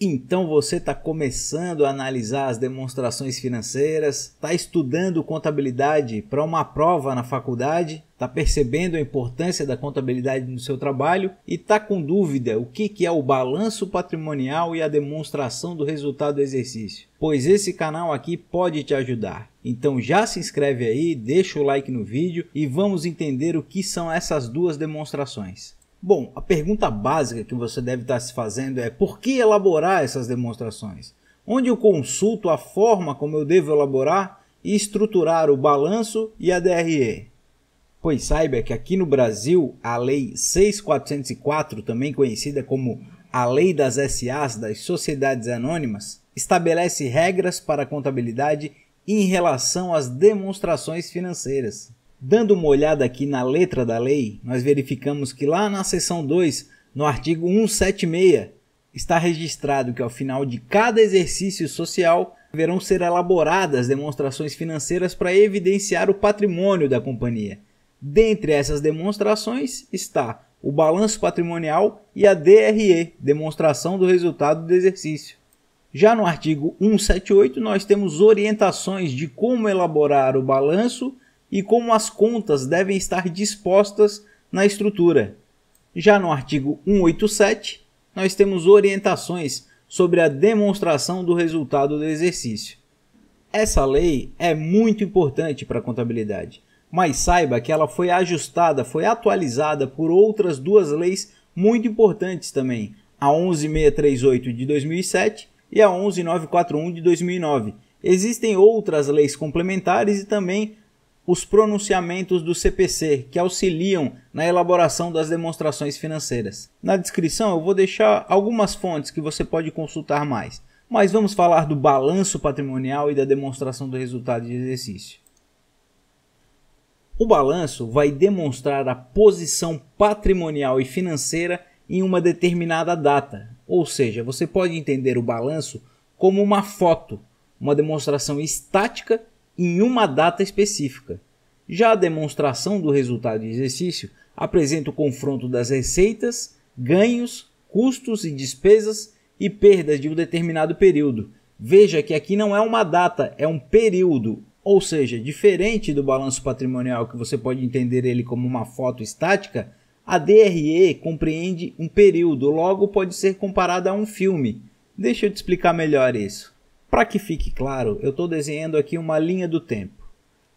Então você está começando a analisar as demonstrações financeiras, está estudando contabilidade para uma prova na faculdade, está percebendo a importância da contabilidade no seu trabalho e está com dúvida o que, que é o balanço patrimonial e a demonstração do resultado do exercício. Pois esse canal aqui pode te ajudar. Então já se inscreve aí, deixa o like no vídeo e vamos entender o que são essas duas demonstrações. Bom, a pergunta básica que você deve estar se fazendo é por que elaborar essas demonstrações? Onde eu consulto a forma como eu devo elaborar e estruturar o balanço e a DRE? Pois saiba que aqui no Brasil, a Lei 6404, também conhecida como a Lei das SAs, das Sociedades Anônimas, estabelece regras para a contabilidade em relação às demonstrações financeiras. Dando uma olhada aqui na letra da lei, nós verificamos que lá na seção 2, no artigo 176, está registrado que ao final de cada exercício social deverão ser elaboradas demonstrações financeiras para evidenciar o patrimônio da companhia. Dentre essas demonstrações está o balanço patrimonial e a DRE, demonstração do resultado do exercício. Já no artigo 178, nós temos orientações de como elaborar o balanço e como as contas devem estar dispostas na estrutura. Já no artigo 187, nós temos orientações sobre a demonstração do resultado do exercício. Essa lei é muito importante para a contabilidade, mas saiba que ela foi ajustada, foi atualizada por outras duas leis muito importantes também, a 11638 de 2007 e a 11941 de 2009. Existem outras leis complementares e também os pronunciamentos do CPC, que auxiliam na elaboração das demonstrações financeiras. Na descrição eu vou deixar algumas fontes que você pode consultar mais, mas vamos falar do balanço patrimonial e da demonstração do resultado de exercício. O balanço vai demonstrar a posição patrimonial e financeira em uma determinada data, ou seja, você pode entender o balanço como uma foto, uma demonstração estática em uma data específica. Já a demonstração do resultado de exercício apresenta o confronto das receitas, ganhos, custos e despesas e perdas de um determinado período. Veja que aqui não é uma data, é um período, ou seja, diferente do balanço patrimonial que você pode entender ele como uma foto estática, a DRE compreende um período, logo pode ser comparada a um filme. Deixa eu te explicar melhor isso. Para que fique claro, eu estou desenhando aqui uma linha do tempo.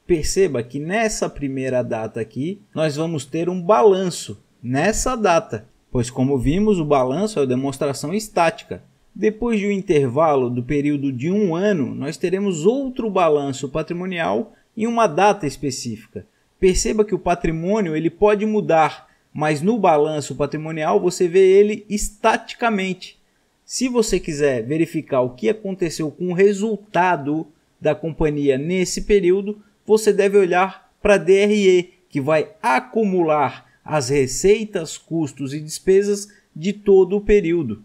Perceba que nessa primeira data aqui, nós vamos ter um balanço nessa data, pois como vimos, o balanço é a demonstração estática. Depois de um intervalo do período de um ano, nós teremos outro balanço patrimonial em uma data específica. Perceba que o patrimônio ele pode mudar, mas no balanço patrimonial você vê ele estaticamente. Se você quiser verificar o que aconteceu com o resultado da companhia nesse período, você deve olhar para a DRE, que vai acumular as receitas, custos e despesas de todo o período.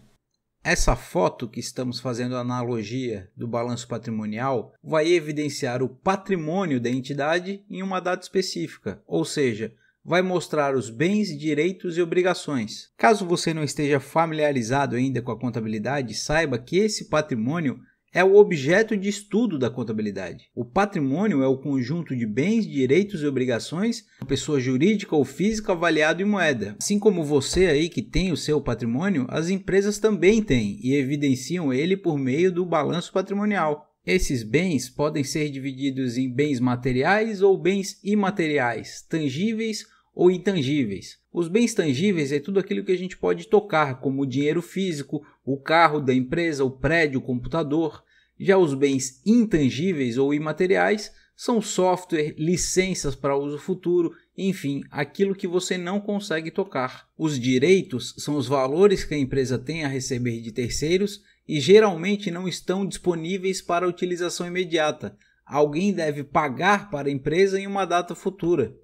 Essa foto que estamos fazendo analogia do balanço patrimonial vai evidenciar o patrimônio da entidade em uma data específica, ou seja, vai mostrar os bens, direitos e obrigações. Caso você não esteja familiarizado ainda com a contabilidade, saiba que esse patrimônio é o objeto de estudo da contabilidade. O patrimônio é o conjunto de bens, direitos e obrigações da pessoa jurídica ou física avaliado em moeda. Assim como você aí que tem o seu patrimônio, as empresas também têm e evidenciam ele por meio do balanço patrimonial. Esses bens podem ser divididos em bens materiais ou bens imateriais, tangíveis ou intangíveis. Os bens tangíveis é tudo aquilo que a gente pode tocar, como o dinheiro físico, o carro da empresa, o prédio, o computador. Já os bens intangíveis ou imateriais são software, licenças para uso futuro, enfim, aquilo que você não consegue tocar. Os direitos são os valores que a empresa tem a receber de terceiros e geralmente não estão disponíveis para utilização imediata. Alguém deve pagar para a empresa em uma data futura.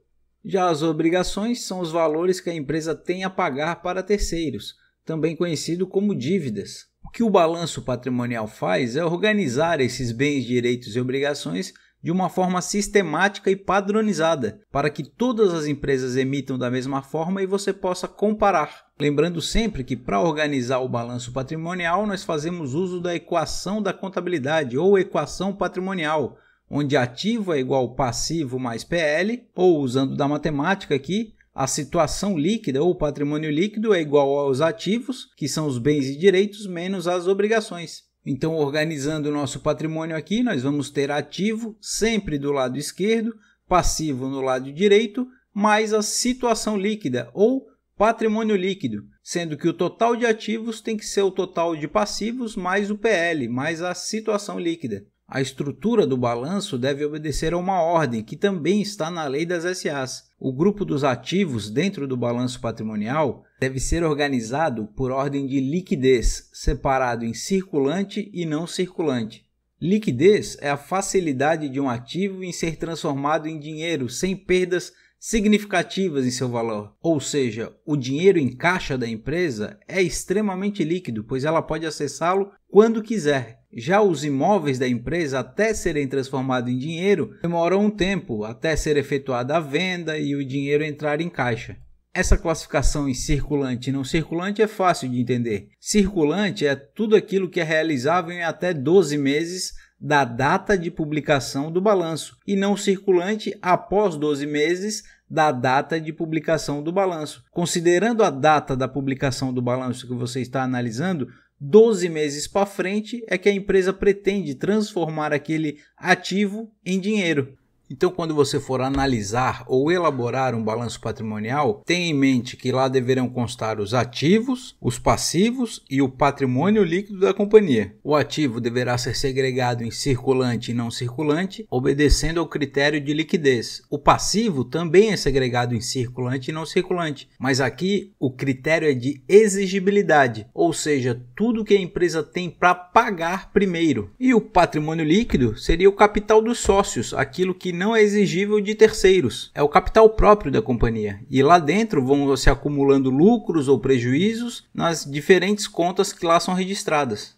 Já as obrigações são os valores que a empresa tem a pagar para terceiros, também conhecido como dívidas. O que o balanço patrimonial faz é organizar esses bens, direitos e obrigações de uma forma sistemática e padronizada, para que todas as empresas emitam da mesma forma e você possa comparar. Lembrando sempre que para organizar o balanço patrimonial, nós fazemos uso da equação da contabilidade ou equação patrimonial, onde ativo é igual passivo mais PL, ou usando da matemática aqui, a situação líquida ou patrimônio líquido é igual aos ativos, que são os bens e direitos, menos as obrigações. Então, organizando o nosso patrimônio aqui, nós vamos ter ativo sempre do lado esquerdo, passivo no lado direito, mais a situação líquida ou patrimônio líquido, sendo que o total de ativos tem que ser o total de passivos mais o PL, mais a situação líquida. A estrutura do balanço deve obedecer a uma ordem que também está na lei das SAs. O grupo dos ativos dentro do balanço patrimonial deve ser organizado por ordem de liquidez, separado em circulante e não circulante. Liquidez é a facilidade de um ativo em ser transformado em dinheiro sem perdas significativas em seu valor, ou seja, o dinheiro em caixa da empresa é extremamente líquido, pois ela pode acessá-lo quando quiser. Já os imóveis da empresa, até serem transformados em dinheiro, demoram um tempo até ser efetuada a venda e o dinheiro entrar em caixa. Essa classificação em circulante e não circulante é fácil de entender. Circulante é tudo aquilo que é realizável em até 12 meses da data de publicação do balanço e não circulante após 12 meses da data de publicação do balanço. Considerando a data da publicação do balanço que você está analisando, 12 meses para frente é que a empresa pretende transformar aquele ativo em dinheiro. Então, quando você for analisar ou elaborar um balanço patrimonial, tenha em mente que lá deverão constar os ativos, os passivos e o patrimônio líquido da companhia. O ativo deverá ser segregado em circulante e não circulante, obedecendo ao critério de liquidez. O passivo também é segregado em circulante e não circulante, mas aqui o critério é de exigibilidade, ou seja, tudo que a empresa tem para pagar primeiro. E o patrimônio líquido seria o capital dos sócios, aquilo que não é exigível de terceiros. É o capital próprio da companhia. E lá dentro vão se acumulando lucros ou prejuízos nas diferentes contas que lá são registradas.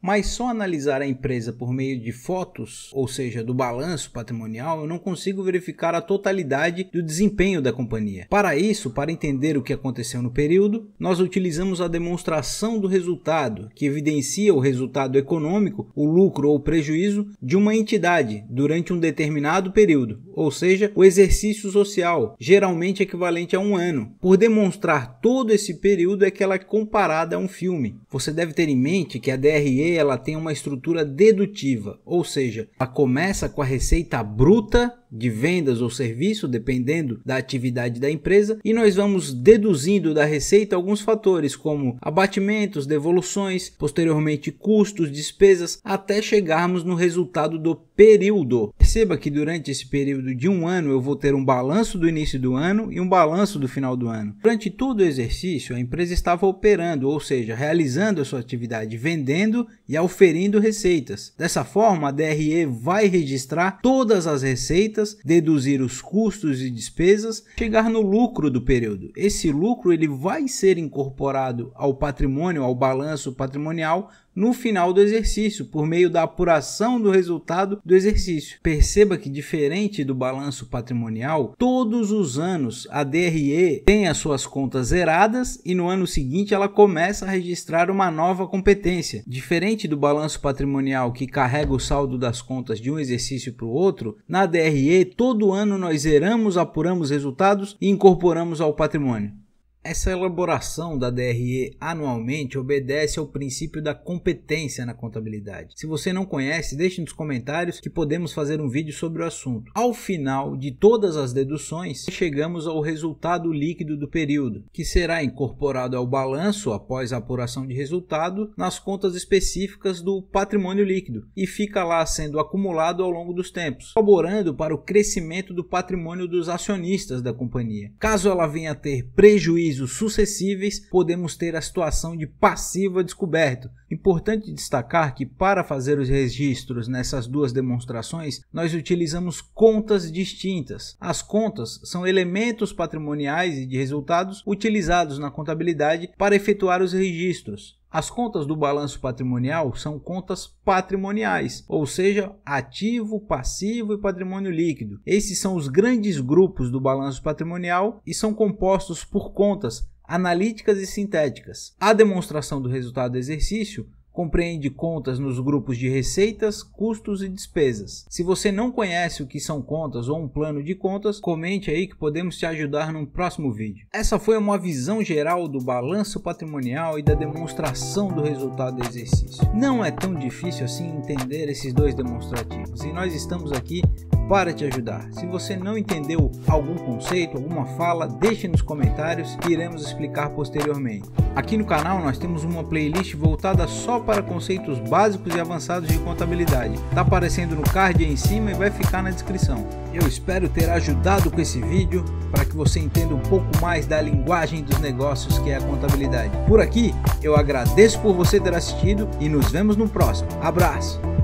Mas só analisar a empresa por meio de fotos, ou seja, do balanço patrimonial, eu não consigo verificar a totalidade do desempenho da companhia. Para isso, para entender o que aconteceu no período, nós utilizamos a demonstração do resultado, que evidencia o resultado econômico, o lucro ou prejuízo de uma entidade durante um determinado período, ou seja, o exercício social, geralmente equivalente a um ano. Por demonstrar todo esse período, é que ela é comparada a um filme. Você deve ter em mente que a DRE ela tem uma estrutura dedutiva, ou seja, ela começa com a receita bruta de vendas ou serviço, dependendo da atividade da empresa, e nós vamos deduzindo da receita alguns fatores como abatimentos, devoluções, posteriormente custos, despesas, até chegarmos no resultado do período. Perceba que durante esse período de um ano eu vou ter um balanço do início do ano e um balanço do final do ano. Durante todo o exercício, a empresa estava operando, ou seja, realizando a sua atividade, vendendo e auferindo receitas. Dessa forma, a DRE vai registrar todas as receitas receitas, deduzir os custos e despesas, chegar no lucro do período. Esse lucro ele vai ser incorporado ao patrimônio, ao balanço patrimonial no final do exercício, por meio da apuração do resultado do exercício. Perceba que, diferente do balanço patrimonial, todos os anos a DRE tem as suas contas zeradas e no ano seguinte ela começa a registrar uma nova competência. Diferente do balanço patrimonial que carrega o saldo das contas de um exercício para o outro, na DRE todo ano nós zeramos, apuramos resultados e incorporamos ao patrimônio. Essa elaboração da DRE anualmente obedece ao princípio da competência na contabilidade. Se você não conhece, deixe nos comentários que podemos fazer um vídeo sobre o assunto. Ao final de todas as deduções, chegamos ao resultado líquido do período, que será incorporado ao balanço após a apuração de resultado nas contas específicas do patrimônio líquido e fica lá sendo acumulado ao longo dos tempos, colaborando para o crescimento do patrimônio dos acionistas da companhia. Caso ela venha a ter prejuízo sucessíveis, podemos ter a situação de passivo a descoberto. Importante destacar que para fazer os registros nessas duas demonstrações, nós utilizamos contas distintas. As contas são elementos patrimoniais e de resultados utilizados na contabilidade para efetuar os registros. As contas do balanço patrimonial são contas patrimoniais, ou seja, ativo, passivo e patrimônio líquido. Esses são os grandes grupos do balanço patrimonial e são compostos por contas analíticas e sintéticas. A demonstração do resultado do exercício compreende contas nos grupos de receitas, custos e despesas. Se você não conhece o que são contas ou um plano de contas, comente aí que podemos te ajudar num próximo vídeo. Essa foi uma visão geral do balanço patrimonial e da demonstração do resultado do exercício. Não é tão difícil assim entender esses dois demonstrativos e nós estamos aqui para te ajudar. Se você não entendeu algum conceito, alguma fala, deixe nos comentários que iremos explicar posteriormente. Aqui no canal nós temos uma playlist voltada só para conceitos básicos e avançados de contabilidade. Está aparecendo no card aí em cima e vai ficar na descrição. Eu espero ter ajudado com esse vídeo para que você entenda um pouco mais da linguagem dos negócios que é a contabilidade. Por aqui, eu agradeço por você ter assistido e nos vemos no próximo. Abraço!